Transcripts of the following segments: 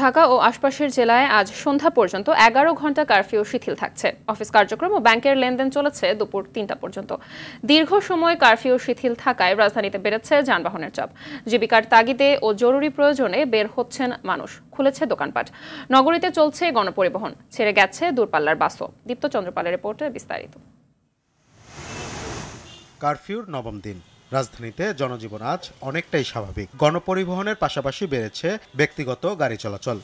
ঢাকা ও আশপাশের জেলায় আজ সন্ধ্যা পর্যন্ত এগারো ঘন্টা কারফিউ শিথিল থাকছে অফিস কার্যক্রম ও ব্যাংকের লেনদেন চলেছে দুপুর তিনটা পর্যন্ত দীর্ঘ সময় কারফিউ শিথিল থাকায় রাজধানীতে বেড়েছে যানবাহনের চাপ জীবিকার তাগিদে ও জরুরি প্রয়োজনে বের হচ্ছেন মানুষ খুলেছে দোকানপাট নগরীতে চলছে গণপরিবহন ছেড়ে গেছে দূরপাল্লার বাসও দীপ্ত চন্দ্রপালের রিপোর্টে বিস্তারিত কারফিউর নবম দিন রাজধানীতে জনজীবন আজ অনেকটাই স্বাভাবিক গণপরিবহনের পাশাপাশি বেড়েছে ব্যক্তিগত গাড়ি চলাচল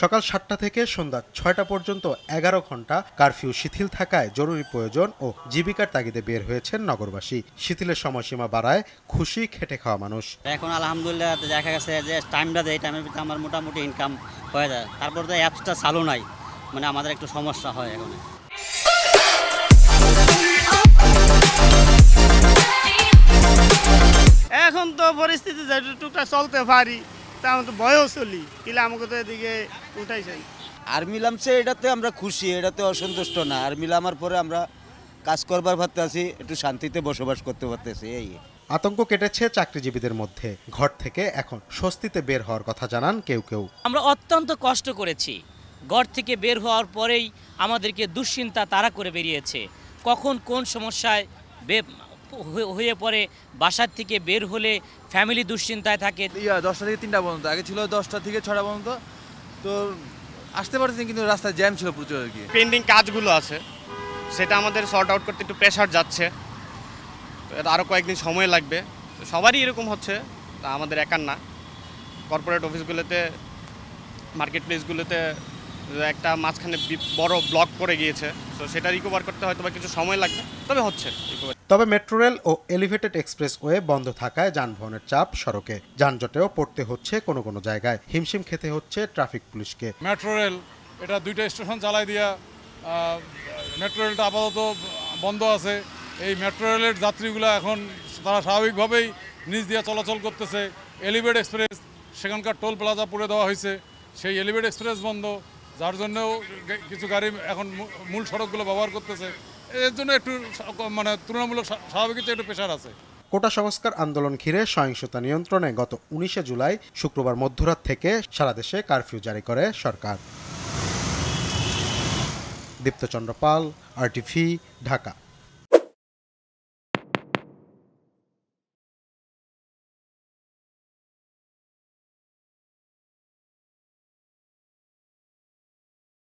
সকাল সাতটা থেকে সন্ধ্যা ছয়টা পর্যন্ত এগারো ঘন্টা কারফিউ শিথিল থাকায় জরুরি প্রয়োজন ও জীবিকার তাগিদে বের হয়েছেন নগরবাসী শিথিলের সময়সীমা বাড়ায় খুশি খেটে খাওয়া মানুষ এখন আলহামদুলিল্লাহ দেখা গেছে যে টাইমটা দেয় টাইমের ভিতরে আমার মোটামুটি ইনকাম হয়ে যায় তারপর তো অ্যাপসটা চালু নাই মানে আমাদের একটু সমস্যা হয় এখন যেটু টুকটাক চলতে পারি তা আমরা তো ভয়ও চলি কিলে আমাকে তো এদিকে উঠাইছেন আর্মি লামছে এটাতে আমরা খুশি এটাতে অসন্তুষ্ট না আর্মি লামার পরে আমরা কাজ করবার পারতেছি একটু শান্তিতে বসবাস করতে পারতেছি এই আতঙ্ক কেটেছে চাকরিজীবীদের মধ্যে ঘর থেকে এখন স্বস্তিতে বের হওয়ার কথা জানান কেউ কেউ আমরা অত্যন্ত কষ্ট করেছি ঘর থেকে বের হওয়ার পরেই আমাদেরকে দুশ্চিন্তা তারা করে বেরিয়েছে কখন কোন সমস্যায় হয়ে পড়ে বাসার থেকে বের হলে ফ্যামিলি দুশ্চিন্তায় থাকে ইয়া দশটা থেকে তিনটা পর্যন্ত আগে ছিল দশটা থেকে ছটা পর্যন্ত তো আসতে পারতেন কিন্তু রাস্তায় জ্যাম ছিল প্রচুর আর কি পেন্ডিং কাজগুলো আছে সেটা আমাদের শর্ট আউট করতে একটু প্রেশার যাচ্ছে আরও কয়েকদিন সময় লাগবে সবারই এরকম হচ্ছে তা আমাদের একার না কর্পোরেট অফিসগুলোতে মার্কেট প্লেসগুলোতে একটা মাঝখানে বড় ব্লক করে গিয়েছে তো সেটা রিকভার করতে হয়তো বা কিছু সময় লাগবে তবে হচ্ছে রিকভার তবে মেট্রো রেল ও এলিভেটেড এক্সপ্রেসওয়ে বন্ধ থাকায় যানবাহনের চাপ সড়কে যানজটেও পড়তে হচ্ছে কোনো কোনো জায়গায় হিমশিম খেতে হচ্ছে ট্রাফিক পুলিশকে মেট্রো রেল এটা দুইটা স্টেশন চালাই দিয়া মেট্রো রেলটা আপাতত বন্ধ আছে এই মেট্রো রেলের যাত্রীগুলো এখন তারা স্বাভাবিকভাবেই নিজ দিয়ে চলাচল করতেছে এলিভেট এক্সপ্রেস সেখানকার টোল প্লাজা পুড়ে দেওয়া হয়েছে সেই এলিভেট এক্সপ্রেস বন্ধ যার জন্যও কিছু গাড়ি এখন মূল সড়কগুলো ব্যবহার করতেছে এর জন্য একটু মানে তুলনামূলক স্বাভাবিকতে একটু প্রেশার আছে কোটা সংস্কার আন্দোলন ঘিরে সহিংসতা নিয়ন্ত্রণে গত উনিশে জুলাই শুক্রবার মধ্যরাত থেকে সারা দেশে কারফিউ জারি করে সরকার দীপ্তচন্দ্র পাল আরটিভি ঢাকা